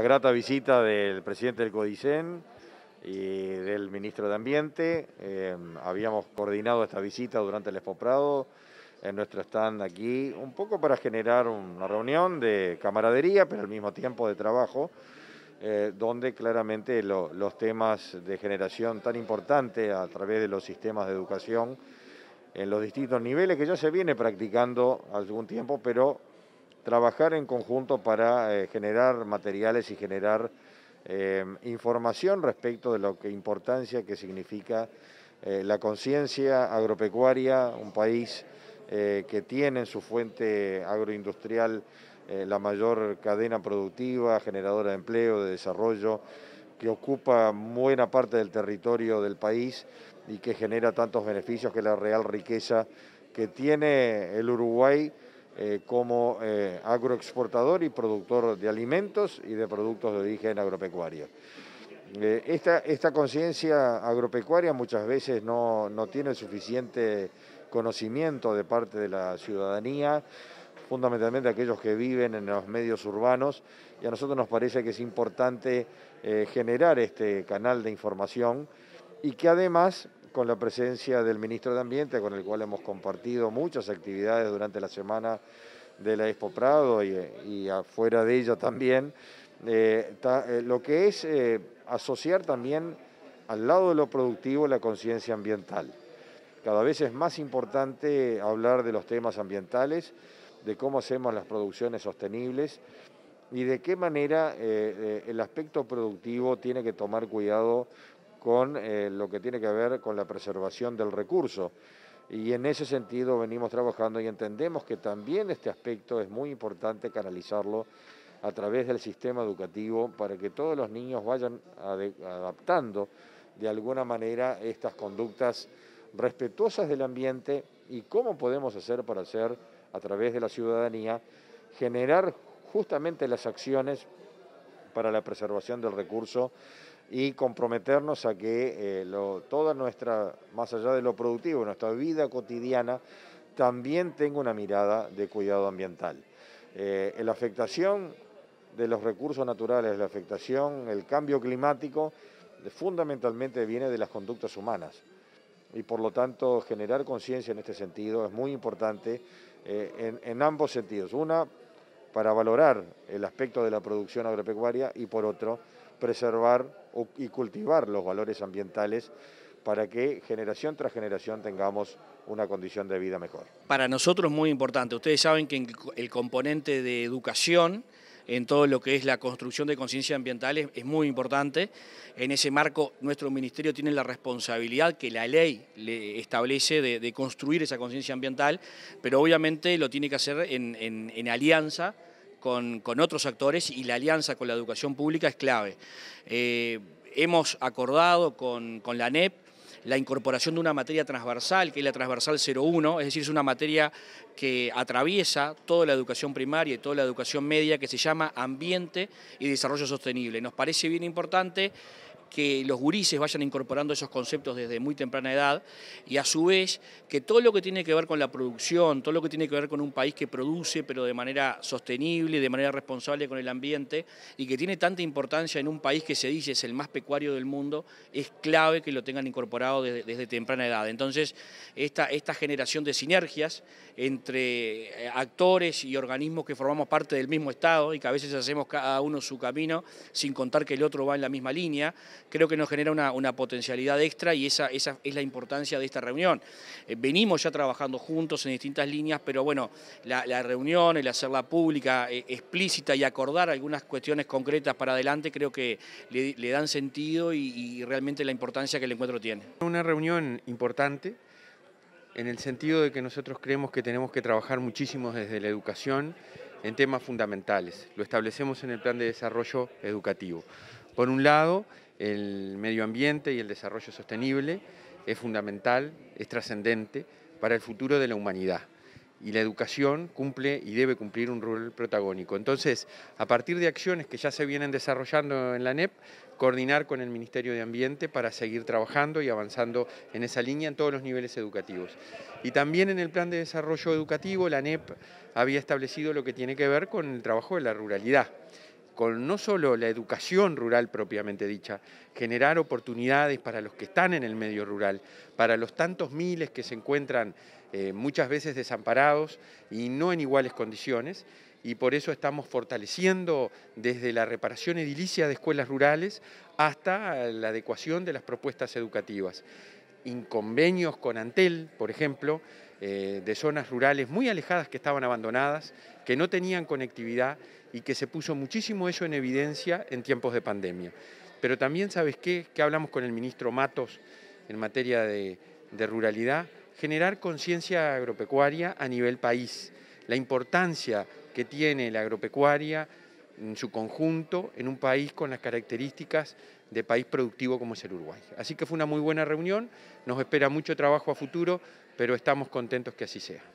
La grata visita del presidente del CODICEN y del ministro de Ambiente. Eh, habíamos coordinado esta visita durante el Expo Prado en nuestro stand aquí, un poco para generar una reunión de camaradería, pero al mismo tiempo de trabajo, eh, donde claramente los temas de generación tan importantes a través de los sistemas de educación en los distintos niveles, que ya se viene practicando algún tiempo, pero trabajar en conjunto para eh, generar materiales y generar eh, información respecto de la que, importancia que significa eh, la conciencia agropecuaria, un país que tiene en su fuente agroindustrial la mayor cadena productiva, generadora de empleo, de desarrollo, que ocupa buena parte del territorio del país y que genera tantos beneficios que la real riqueza que tiene el Uruguay eh, como eh, agroexportador y productor de alimentos y de productos de origen agropecuario. Eh, esta, esta conciencia agropecuaria muchas veces no, tiene suficiente conocimiento de parte de la ciudadanía, fundamentalmente aquellos que viven en los medios urbanos, y a nosotros nos parece que es importante generar este canal de información y que además con la presencia del ministro de Ambiente, con el cual hemos compartido muchas actividades durante la semana de la Expo Prado y, afuera de ella también, eh, eh, lo que es eh, asociar también al lado de lo productivo la conciencia ambiental. Cada vez es más importante hablar de los temas ambientales, de cómo hacemos las producciones sostenibles y de qué manera el aspecto productivo tiene que tomar cuidado con eh, lo que tiene que ver con la preservación del recurso. Y en ese sentido venimos trabajando y entendemos que también este aspecto es muy importante canalizarlo a través del sistema educativo para que todos los niños vayan adaptando de alguna manera estas conductas respetuosas del ambiente y cómo podemos hacer para hacer a través de la ciudadanía generar justamente las acciones para la preservación del recurso y comprometernos a que eh, toda nuestra, más allá de lo productivo, nuestra vida cotidiana, también tenga una mirada de cuidado ambiental. Eh, la afectación de los recursos naturales, la afectación, el cambio climático, fundamentalmente viene de las conductas humanas. Y por lo tanto, generar conciencia en este sentido es muy importante eh, en, en ambos sentidos. Una, para valorar el aspecto de la producción agropecuaria y por otro, preservar y cultivar los valores ambientales para que generación tras generación tengamos una condición de vida mejor. Para nosotros es muy importante. Ustedes saben que el componente de educación en todo lo que es la construcción de conciencia ambiental es, muy importante. En ese marco, nuestro ministerio tiene la responsabilidad que la ley le establece de, construir esa conciencia ambiental, pero obviamente lo tiene que hacer en alianza con, otros actores y la alianza con la educación pública es clave. Eh, hemos acordado con, con la NEP la incorporación de una materia transversal, que es la transversal 01, es decir, es una materia que atraviesa toda la educación primaria y toda la educación media, que se llama Ambiente y Desarrollo Sostenible. Nos parece bien importante que los gurises vayan incorporando esos conceptos desde muy temprana edad y a su vez que todo lo que tiene que ver con la producción, todo lo que tiene que ver con un país que produce pero de manera sostenible, de manera responsable con el ambiente y que tiene tanta importancia en un país que se dice es el más pecuario del mundo, es clave que lo tengan incorporado desde, temprana edad. Entonces, esta, esta generación de sinergias entre eh, actores y organismos que formamos parte del mismo Estado y que a veces hacemos cada uno su camino sin contar que el otro va en la misma línea, creo que nos genera una, potencialidad extra y esa, es la importancia de esta reunión. Eh, venimos ya trabajando juntos en distintas líneas, pero bueno, la, reunión, el hacerla pública, eh, explícita y acordar algunas cuestiones concretas para adelante, creo que le, dan sentido y, y realmente la importancia que el encuentro tiene. Una reunión importante en el sentido de que nosotros creemos que tenemos que trabajar muchísimo desde la educación en temas fundamentales. Lo establecemos en el plan de desarrollo educativo. Por un lado, el medio ambiente y el desarrollo sostenible es fundamental, es trascendente para el futuro de la humanidad. Y la educación cumple y debe cumplir un rol protagónico. Entonces, a partir de acciones que ya se vienen desarrollando en la NEP, coordinar con el Ministerio de Ambiente para seguir trabajando y avanzando en esa línea en todos los niveles educativos. Y también en el Plan de Desarrollo Educativo, la NEP había establecido lo que tiene que ver con el trabajo de la ruralidad con no solo la educación rural propiamente dicha, generar oportunidades para los que están en el medio rural, para los tantos miles que se encuentran eh, muchas veces desamparados y no en iguales condiciones, y por eso estamos fortaleciendo desde la reparación edilicia de escuelas rurales hasta la adecuación de las propuestas educativas inconvenios con Antel, por ejemplo, eh, de zonas rurales muy alejadas que estaban abandonadas, que no tenían conectividad y que se puso muchísimo eso en evidencia en tiempos de pandemia. Pero también, ¿sabes qué? Que hablamos con el ministro Matos en materia de, de ruralidad, generar conciencia agropecuaria a nivel país, la importancia que tiene la agropecuaria, en su conjunto en un país con las características de país productivo como es el Uruguay. Así que fue una muy buena reunión, nos espera mucho trabajo a futuro, pero estamos contentos que así sea.